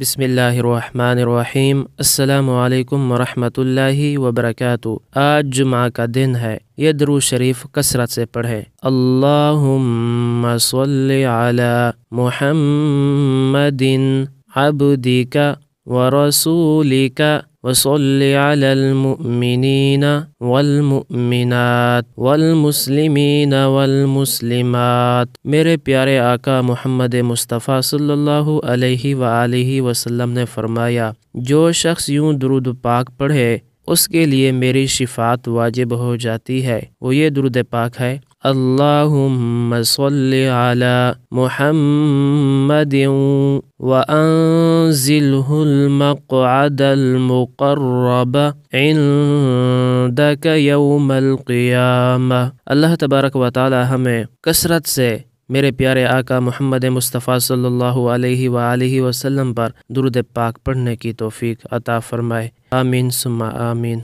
بسم اللہ الرحمن الرحیم السلام علیکم ورحمۃ اللہ وبرکاتہ آج جمعہ کا دن ہے یہ درو شریف کثرت سے پڑھے اللہ صلی علی محمد ورسولی کا على المؤمنين والمؤمنات والمسلمين والمسلمات میرے پیارے آقا محمد مصطفیٰ صلی اللہ علیہ وآلہ وسلم نے فرمایا جو شخص یوں درود پاک پڑھے اس کے لیے میری شفاعت واجب ہو جاتی ہے وہ یہ درود پاک ہے اللہ محمد المقعد المقرب عندك يوم القيامة اللہ تبارک و تعالی ہمیں کثرت سے میرے پیارے آقا محمد مصطفیٰ صلی اللہ علیہ و وسلم پر درود پاک پڑھنے کی توفیق عطا فرمائے آمین سما آمین